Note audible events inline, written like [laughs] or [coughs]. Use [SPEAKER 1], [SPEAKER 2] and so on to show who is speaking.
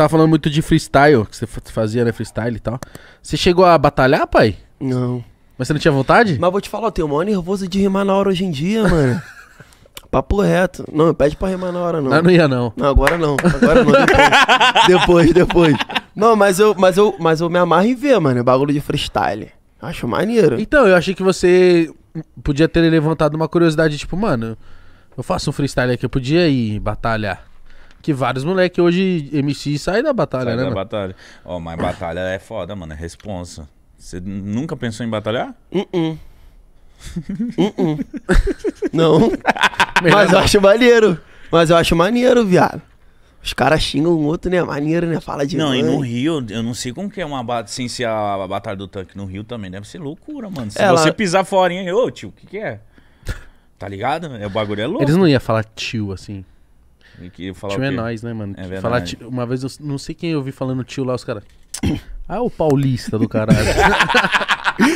[SPEAKER 1] Tava falando muito de freestyle, que você fazia, né? Freestyle e tal. Você chegou a batalhar, pai? Não. Mas você não tinha vontade? Mas vou te falar, eu tenho o maior nervoso de rimar na hora hoje em dia, mano.
[SPEAKER 2] [laughs] Papo reto. Não, pede pra rimar na hora, não. Ah, não ia, não. Não, agora não. Agora não, depois. [laughs] depois, depois. Não, mas eu, mas, eu, mas eu me amarro em ver, mano. É bagulho de freestyle. Acho maneiro.
[SPEAKER 1] Então, eu achei que você podia ter levantado uma curiosidade, tipo, mano, eu faço um freestyle aqui, eu podia ir batalhar. Que vários moleques hoje, MC, sai da batalha, sai né? Sai da mano?
[SPEAKER 3] batalha. Ó, oh, mas batalha é foda, mano. É responsa. Você nunca pensou em batalhar?
[SPEAKER 2] Uh -uh. uh Não. mas eu acho maneiro. Mas eu acho maneiro, viado. Os caras xingam um outro, né? É maneiro,
[SPEAKER 3] né? Fala de. Não, mãe. e no Rio, eu não sei como que é uma batalha. Sem ser a, batalha do tanque no Rio também. Deve ser loucura, mano. Se Ela... você pisar fora, hein? Ô, tio, o que, que é? Tá ligado? É, o bagulho é louco. Eles não
[SPEAKER 1] iam falar tio assim
[SPEAKER 3] falar tio é nós, né, mano? É verdade. Falar tio, uma
[SPEAKER 1] vez, eu não sei quem eu vi falando tio lá, os caras... [coughs] Ah, o paulista do caralho. [laughs]